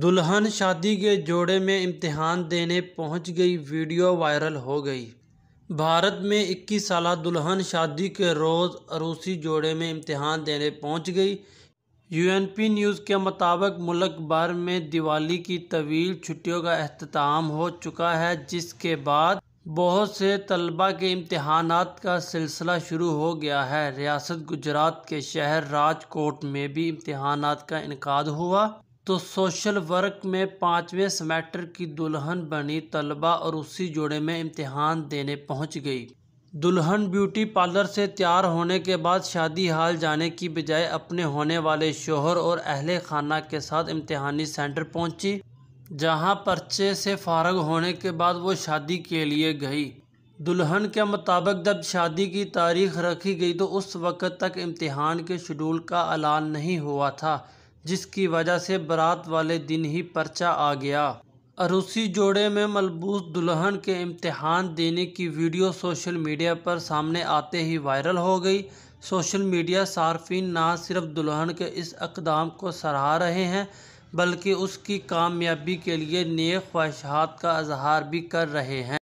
दुल्हन शादी के जोड़े में इम्तिहान देने पहुंच गई वीडियो वायरल हो गई भारत में 21 साल दुल्हन शादी के रोज़ अरूसी जोड़े में इम्तिहान देने पहुंच गई यूएनपी न्यूज़ के मुताबिक मुल्क भर में दिवाली की तवील छुट्टियों का अख्ताम हो चुका है जिसके बाद बहुत से तलबा के इम्तहान का सिलसिला शुरू हो गया है रियासत गुजरात के शहर राजकोट में भी इम्तहान का इनका हुआ तो सोशल वर्क में पाँचवें सेमेस्टर की दुल्हन बनी तलबा और उसी जोड़े में इम्तिहान देने पहुंच गई दुल्हन ब्यूटी पार्लर से तैयार होने के बाद शादी हाल जाने की बजाय अपने होने वाले शोहर और अहले खाना के साथ इम्तहानी सेंटर पहुंची जहां पर्चे से फारग होने के बाद वो शादी के लिए गई दुल्हन के मुताबिक जब शादी की तारीख रखी गई तो उस वक़्त तक इम्तहान के शेड्यूल का ऐलान नहीं हुआ था जिसकी वजह से बारात वाले दिन ही पर्चा आ गया अरूसी जोड़े में मलबूस दुल्हन के इम्तहान देने की वीडियो सोशल मीडिया पर सामने आते ही वायरल हो गई सोशल मीडिया सार्फिन ना सिर्फ दुल्हन के इस अकदाम को सराहा रहे हैं बल्कि उसकी कामयाबी के लिए नए ख्वाहिशात का इजहार भी कर रहे हैं